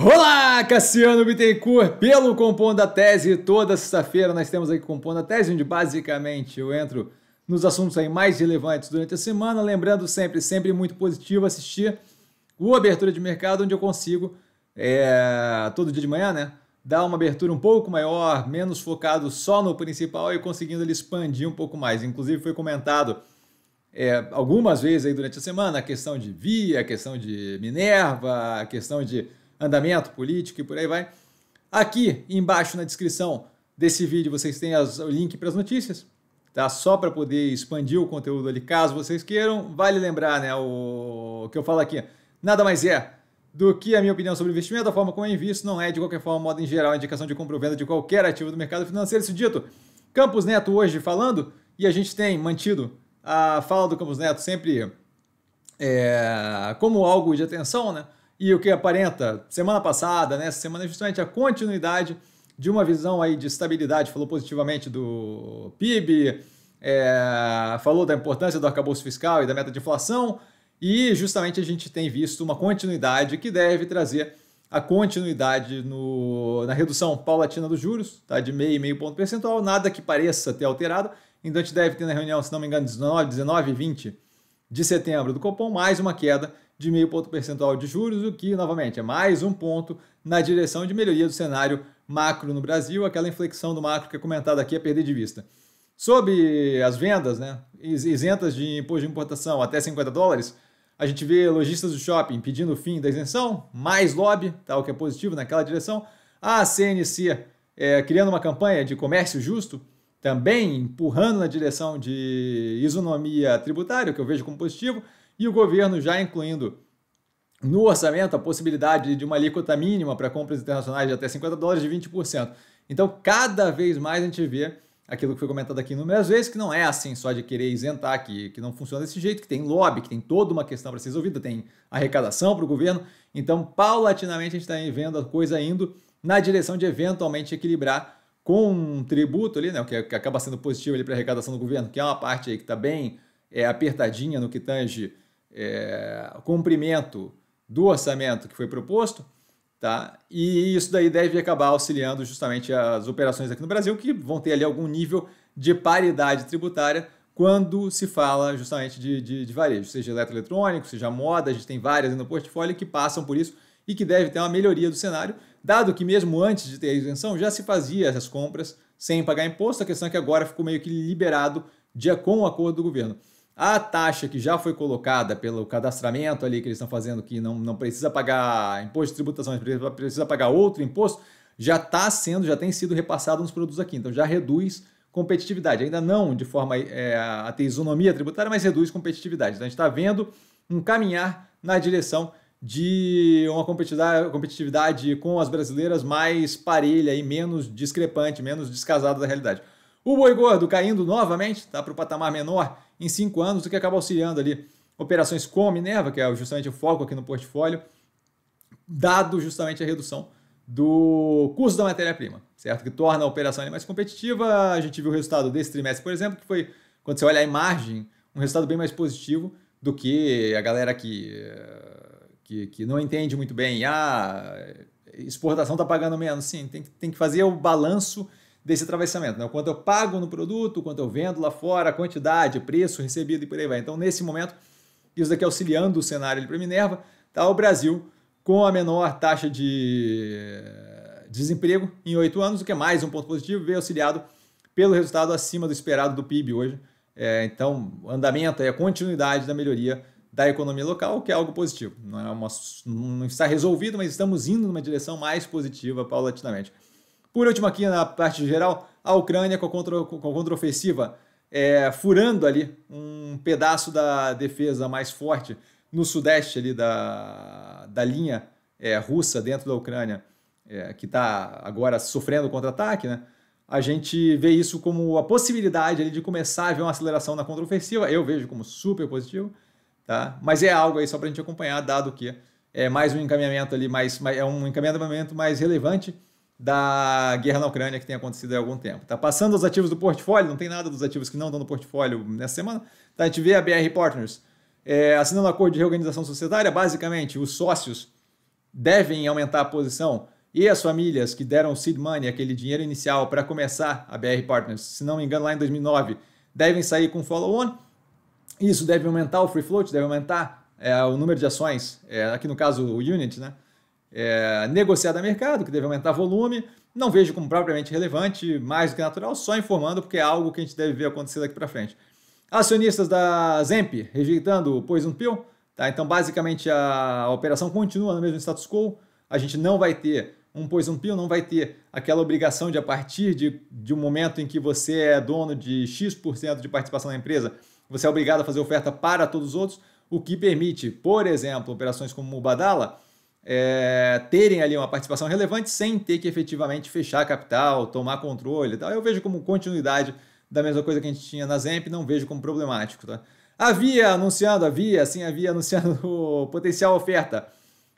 Olá, Cassiano Bittencourt, pelo Compondo a Tese. Toda sexta-feira nós temos aqui Compondo a Tese, onde basicamente eu entro nos assuntos aí mais relevantes durante a semana. Lembrando sempre, sempre muito positivo assistir o Abertura de Mercado, onde eu consigo, é, todo dia de manhã, né? Dar uma abertura um pouco maior, menos focado só no principal e conseguindo ele expandir um pouco mais. Inclusive foi comentado é, algumas vezes aí durante a semana a questão de Via, a questão de Minerva, a questão de andamento político e por aí vai. Aqui embaixo na descrição desse vídeo vocês têm as, o link para as notícias, tá? Só para poder expandir o conteúdo ali, caso vocês queiram. Vale lembrar, né, o, o que eu falo aqui. Nada mais é do que a minha opinião sobre investimento, a forma como eu invisto não é, de qualquer forma, modo em geral, indicação de compra ou venda de qualquer ativo do mercado financeiro. Isso dito, Campos Neto hoje falando, e a gente tem mantido a fala do Campos Neto sempre é, como algo de atenção, né? E o que aparenta semana passada, nessa né? semana, é justamente a continuidade de uma visão aí de estabilidade, falou positivamente do PIB, é, falou da importância do arcabouço fiscal e da meta de inflação, e justamente a gente tem visto uma continuidade que deve trazer a continuidade no, na redução paulatina dos juros, tá? de meio e meio ponto percentual, nada que pareça ter alterado. Então a gente deve ter na reunião, se não me engano, 19, 19 e 20 de setembro do Copom, mais uma queda de meio ponto percentual de juros, o que, novamente, é mais um ponto na direção de melhoria do cenário macro no Brasil, aquela inflexão do macro que é comentada aqui a é perder de vista. Sobre as vendas, né, isentas de imposto de importação até 50 dólares, a gente vê lojistas do shopping pedindo o fim da isenção, mais lobby, tá, O que é positivo naquela direção. A CNC é, criando uma campanha de comércio justo, também empurrando na direção de isonomia tributária, que eu vejo como positivo e o governo já incluindo no orçamento a possibilidade de uma alíquota mínima para compras internacionais de até 50 dólares de 20%. Então, cada vez mais a gente vê aquilo que foi comentado aqui inúmeras vezes, que não é assim só de querer isentar, que, que não funciona desse jeito, que tem lobby, que tem toda uma questão para ser resolvida, tem arrecadação para o governo. Então, paulatinamente, a gente está vendo a coisa indo na direção de eventualmente equilibrar com um tributo ali, né, que, que acaba sendo positivo para a arrecadação do governo, que é uma parte aí que está bem é, apertadinha no que tange é, cumprimento do orçamento que foi proposto, tá? E isso daí deve acabar auxiliando justamente as operações aqui no Brasil, que vão ter ali algum nível de paridade tributária quando se fala justamente de, de, de varejo, seja eletroeletrônico, seja moda, a gente tem várias no portfólio que passam por isso e que deve ter uma melhoria do cenário, dado que mesmo antes de ter a isenção já se fazia essas compras sem pagar imposto, a questão é que agora ficou meio que liberado dia com o acordo do governo. A taxa que já foi colocada pelo cadastramento ali que eles estão fazendo, que não, não precisa pagar imposto de tributação, precisa pagar outro imposto, já está sendo, já tem sido repassado nos produtos aqui. Então já reduz competitividade. Ainda não de forma é, a isonomia tributária, mas reduz competitividade. Então a gente está vendo um caminhar na direção de uma competitividade, competitividade com as brasileiras mais parelha e menos discrepante, menos descasada da realidade. O boi gordo caindo novamente, está para o patamar menor em cinco anos, o que acaba auxiliando ali operações com a Minerva, que é justamente o foco aqui no portfólio, dado justamente a redução do custo da matéria-prima, certo? Que torna a operação mais competitiva. A gente viu o resultado desse trimestre, por exemplo, que foi, quando você olha a margem, um resultado bem mais positivo do que a galera que, que, que não entende muito bem. Ah, exportação está pagando menos. Sim, tem, tem que fazer o balanço desse atravessamento, né? o quanto eu pago no produto, o quanto eu vendo lá fora, a quantidade, preço recebido e por aí vai. Então, nesse momento, isso daqui auxiliando o cenário para Minerva, está o Brasil com a menor taxa de eh, desemprego em oito anos, o que é mais um ponto positivo, veio auxiliado pelo resultado acima do esperado do PIB hoje. É, então, andamento é a continuidade da melhoria da economia local, que é algo positivo. Não, é uma, não está resolvido, mas estamos indo numa direção mais positiva paulatinamente. Por último, aqui na parte geral, a Ucrânia com a contraofensiva contra é, furando ali um pedaço da defesa mais forte no sudeste ali da, da linha é, russa dentro da Ucrânia, é, que está agora sofrendo contra-ataque, né? A gente vê isso como a possibilidade ali de começar a ver uma aceleração na contraofensiva. Eu vejo como super positivo, tá? Mas é algo aí só para a gente acompanhar, dado que é mais um encaminhamento ali, mais, mais é um encaminhamento mais relevante da guerra na Ucrânia que tem acontecido há algum tempo. Tá passando os ativos do portfólio, não tem nada dos ativos que não estão no portfólio nessa semana. Tá, a gente vê a BR Partners é, assinando um acordo de reorganização societária. Basicamente, os sócios devem aumentar a posição e as famílias que deram seed money, aquele dinheiro inicial para começar a BR Partners, se não me engano, lá em 2009, devem sair com follow-on. Isso deve aumentar o free float, deve aumentar é, o número de ações, é, aqui no caso o unit, né? é, negociada a mercado, que deve aumentar volume. Não vejo como propriamente relevante, mais do que natural, só informando, porque é algo que a gente deve ver acontecer daqui para frente. Acionistas da Zemp rejeitando o Poison Pill. Tá? Então, basicamente, a operação continua no mesmo status quo. A gente não vai ter um Poison Pill, não vai ter aquela obrigação de, a partir de, de um momento em que você é dono de X% de participação na empresa, você é obrigado a fazer oferta para todos os outros, o que permite, por exemplo, operações como o Badala, é, terem ali uma participação relevante sem ter que efetivamente fechar capital, tomar controle e tal. Eu vejo como continuidade da mesma coisa que a gente tinha na Zemp, não vejo como problemático. Tá? Havia anunciando, havia, sim, havia anunciando potencial oferta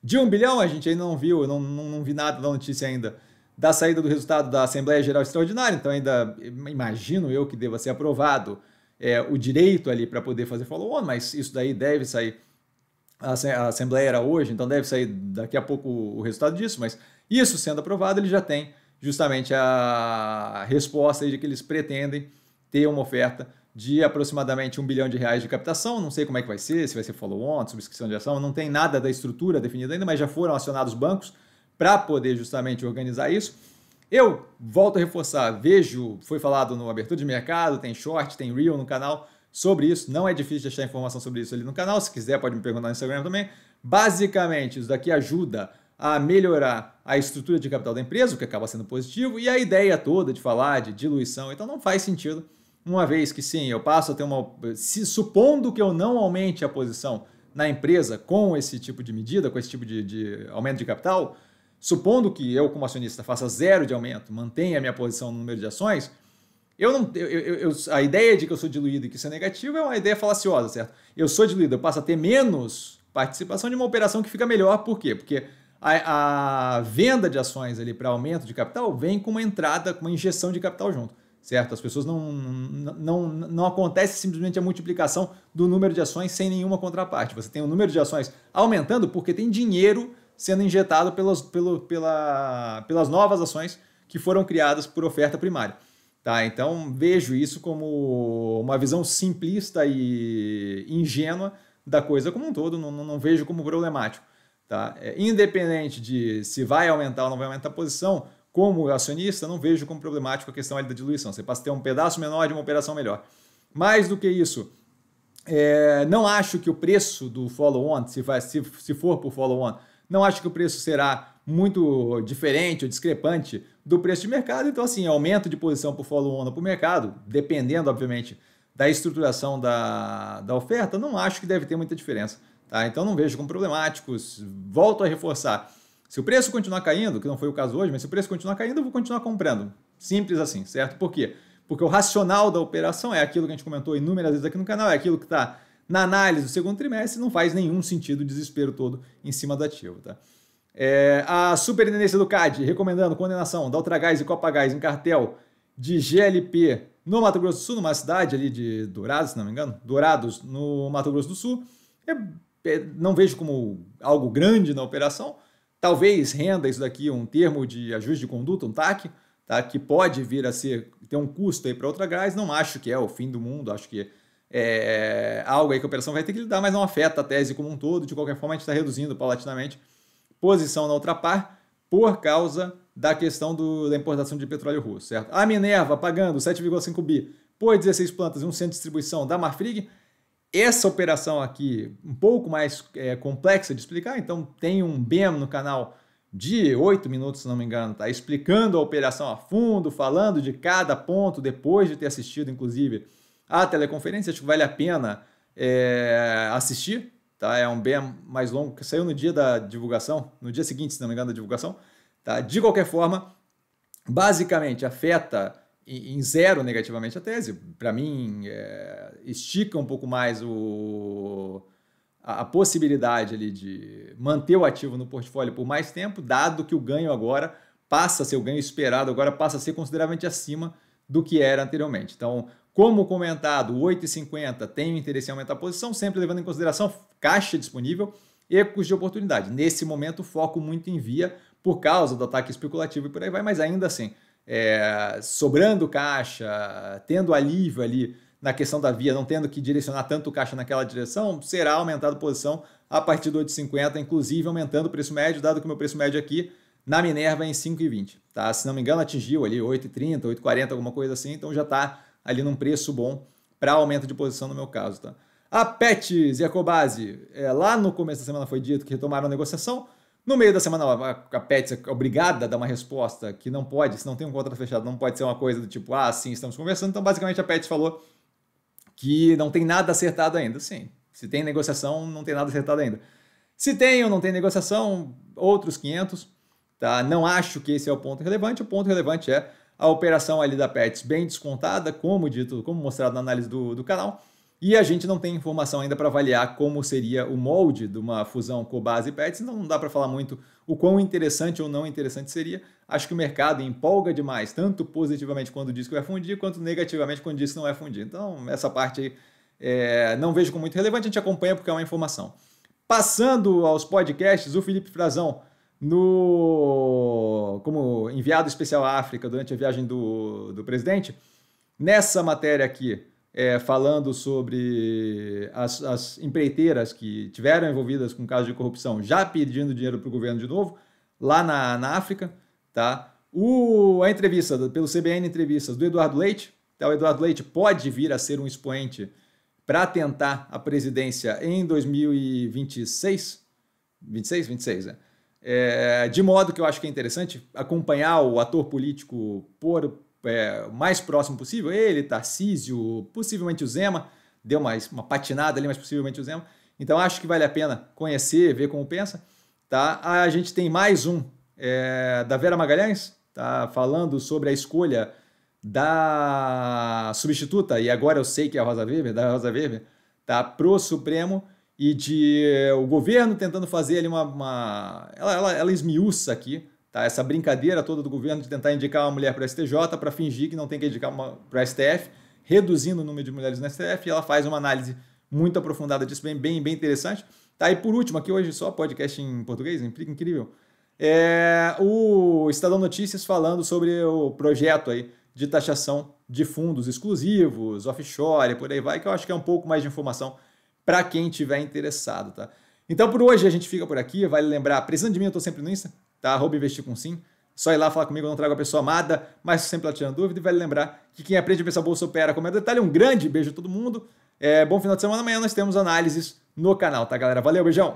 de um bilhão, a gente ainda não viu, não, não, não vi nada da notícia ainda da saída do resultado da Assembleia Geral Extraordinária, então ainda imagino eu que deva ser aprovado é, o direito ali para poder fazer follow-on, mas isso daí deve sair a Assembleia era hoje, então deve sair daqui a pouco o resultado disso, mas isso sendo aprovado, ele já tem justamente a resposta de que eles pretendem ter uma oferta de aproximadamente um bilhão de reais de captação. Não sei como é que vai ser, se vai ser follow-on, subscrição de ação, não tem nada da estrutura definida ainda, mas já foram acionados bancos para poder justamente organizar isso. Eu volto a reforçar, vejo, foi falado no abertura de mercado, tem short, tem real no canal, sobre isso. Não é difícil de achar informação sobre isso ali no canal. Se quiser, pode me perguntar no Instagram também. Basicamente, isso daqui ajuda a melhorar a estrutura de capital da empresa, o que acaba sendo positivo, e a ideia toda de falar de diluição, então não faz sentido, uma vez que sim, eu passo a ter uma. Se, supondo que eu não aumente a posição na empresa com esse tipo de medida, com esse tipo de, de aumento de capital, supondo que eu, como acionista, faça zero de aumento, mantenha a minha posição no número de ações, eu não, eu, eu, a ideia de que eu sou diluído e que isso é negativo é uma ideia falaciosa, certo? Eu sou diluído, eu passo a ter menos participação de uma operação que fica melhor, por quê? Porque a, a venda de ações ali para aumento de capital vem com uma entrada, com uma injeção de capital junto, certo? As pessoas não, não, não, não acontece simplesmente a multiplicação do número de ações sem nenhuma contraparte. Você tem o número de ações aumentando porque tem dinheiro sendo injetado pelas, pelo, pela, pelas novas ações que foram criadas por oferta primária. Tá? Então vejo isso como uma visão simplista e ingênua da coisa como um todo, não, não vejo como problemático. Tá? É, independente de se vai aumentar ou não vai aumentar a posição, como acionista, não vejo como problemático a questão ali da diluição. Você passa a ter um pedaço menor de uma operação melhor. Mais do que isso, é, não acho que o preço do follow-on, se, se, se for por follow-on, não acho que o preço será muito diferente ou discrepante do preço de mercado. Então, assim, aumento de posição por follow-on para o mercado, dependendo, obviamente, da estruturação da, da oferta, não acho que deve ter muita diferença. Tá? Então, não vejo como problemáticos. Volto a reforçar. Se o preço continuar caindo, que não foi o caso hoje, mas se o preço continuar caindo, eu vou continuar comprando. Simples assim, certo? Por quê? Porque o racional da operação é aquilo que a gente comentou inúmeras vezes aqui no canal, é aquilo que está na análise do segundo trimestre, não faz nenhum sentido o desespero todo em cima do ativo. Tá? É, a superintendência do CAD recomendando condenação da Ultragás e Copagás em cartel de GLP no Mato Grosso do Sul, numa cidade ali de Dourados, se não me engano, Dourados, no Mato Grosso do Sul. É, é, não vejo como algo grande na operação. Talvez renda isso daqui um termo de ajuste de conduta, um TAC, tá? que pode vir a ser ter um custo aí para Ultragás. Não acho que é o fim do mundo, acho que é, é algo aí que a operação vai ter que lidar, mas não afeta a tese como um todo. De qualquer forma, a gente está reduzindo paulatinamente posição na Ultrapar por causa da questão do, da importação de petróleo russo, certo? A Minerva pagando 7,5 bi por 16 plantas e um centro de distribuição da Marfrig. Essa operação aqui um pouco mais é, complexa de explicar, então tem um BEM no canal de 8 minutos, se não me engano, tá explicando a operação a fundo, falando de cada ponto, depois de ter assistido, inclusive, a teleconferência. Acho que vale a pena é, assistir, tá? É um bem mais longo, que saiu no dia da divulgação, no dia seguinte, se não me engano, da divulgação, tá? De qualquer forma, basicamente afeta em zero negativamente a tese. Para mim, é, estica um pouco mais o, a, a, possibilidade ali de manter o ativo no portfólio por mais tempo, dado que o ganho agora passa a ser o ganho esperado, agora passa a ser consideravelmente acima do que era anteriormente. Então, como comentado, 8,50 tem o interesse em aumentar a posição, sempre levando em consideração caixa disponível e custo de oportunidade. Nesse momento, foco muito em via por causa do ataque especulativo e por aí vai, mas ainda assim, é, sobrando caixa, tendo alívio ali na questão da via, não tendo que direcionar tanto caixa naquela direção, será aumentado a posição a partir do 8,50, inclusive aumentando o preço médio, dado que o meu preço médio aqui na Minerva é em 5,20. Tá? Se não me engano, atingiu ali 8,30, 8,40, alguma coisa assim, então já está ali num preço bom para aumento de posição no meu caso, tá? A Pets e a Cobase, é, lá no começo da semana foi dito que retomaram a negociação. No meio da semana, a, Pets é obrigada a dar uma resposta que não pode, se não tem um contrato fechado, não pode ser uma coisa do tipo, ah, sim, estamos conversando. Então, basicamente, a Pets falou que não tem nada acertado ainda. Sim, se tem negociação, não tem nada acertado ainda. Se tem ou não tem negociação, outros 500. Tá? Não acho que esse é o ponto relevante. O ponto relevante é a operação ali da Pets bem descontada, como dito, como mostrado na análise do, do canal, e a gente não tem informação ainda para avaliar como seria o molde de uma fusão Cobase e Pets, então não dá para falar muito o quão interessante ou não interessante seria. Acho que o mercado empolga demais, tanto positivamente quando diz que vai fundir, quanto negativamente quando diz que não vai fundir. Então, essa parte aí é, não vejo como muito relevante, a gente acompanha porque é uma informação. Passando aos podcasts, o Felipe Frazão no como enviado especial à África durante a viagem do, do presidente, nessa matéria aqui, é, falando sobre as, as empreiteiras que tiveram envolvidas com casos de corrupção já pedindo dinheiro para o governo de novo, lá na, na África, tá? O, a entrevista pelo CBN Entrevistas do Eduardo Leite, tá? o Eduardo Leite pode vir a ser um expoente para tentar a presidência em 2026, 26, 26, né? É, de modo que eu acho que é interessante acompanhar o ator político por é, mais próximo possível, ele, Tarcísio, possivelmente o Zema, deu uma, uma patinada ali, mas possivelmente o Zema. Então acho que vale a pena conhecer, ver como pensa. Tá? A gente tem mais um é, da Vera Magalhães, tá? falando sobre a escolha da substituta, e agora eu sei que é a Rosa Weber, da Rosa Weber, tá? pro Supremo e de eh, o governo tentando fazer ali uma. uma... Ela, ela, ela esmiuça aqui tá? essa brincadeira toda do governo de tentar indicar uma mulher para o STJ para fingir que não tem que indicar uma para o STF, reduzindo o número de mulheres no STF, e ela faz uma análise muito aprofundada disso, bem, bem, bem interessante. Tá? E por último, aqui hoje só podcast em português, incrível. É, o Estadão Notícias falando sobre o projeto aí de taxação de fundos exclusivos, offshore, por aí vai, que eu acho que é um pouco mais de informação para quem tiver interessado, tá? Então por hoje a gente fica por aqui, vale lembrar, precisando de mim, eu tô sempre no Insta, tá? Arroba investir com sim. Só ir lá falar comigo, eu não trago a pessoa amada, mas sempre lá tirando dúvida. E vale lembrar que quem aprende a pensar bolsa opera como é detalhe. Um grande beijo a todo mundo. É, bom final de semana. Amanhã nós temos análises no canal, tá, galera? Valeu, beijão!